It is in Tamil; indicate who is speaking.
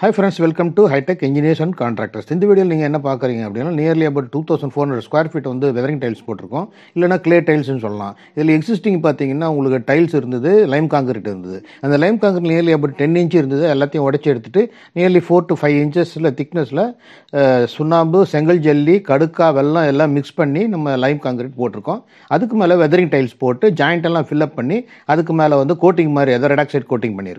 Speaker 1: high friends welcome to hitech engineers and contractors இந்த வீடியோவில் நீங்கள் என்ன பார்க்குறீங்க அப்படின்னா nearly about two thousand four hundred square feet வந்து வெதரிங் டைல்ஸ் போட்டிருக்கோம் இல்லைனா கிளே டைல்ஸ்னு சொல்லலாம் இதில் எக்ஸிஸ்டிங் பார்த்தீங்கன்னா உங்களுக்கு டைல்ஸ் இருந்தது லைம் காங்கிரீட் இருந்தது அந்த lime concrete nearly about ten inch இருந்தது எல்லாத்தையும் உடச்சி எடுத்துட்டு நியர்லி ஃபோர் டு ஃபைவ் இன்ச்சஸில் திக்னஸில் சுண்ணாம்பு செங்கல் ஜல்லி கடுக்கா வெள்ளம் எல்லாம் மிக்ஸ் பண்ணி நம்ம லைம் காங்கிரீட் போட்டிருக்கோம் அதுக்கு மேலே வெதரிங் டைல்ஸ் போட்டு ஜாயிண்ட் எல்லாம் ஃபில்அப் பண்ணி அதுக்கு மேலே வந்து கோட்டிங் மாதிரி எதாவது ரெடாக்சைட் கோட்டிங் பண்ணியிருக்கோம்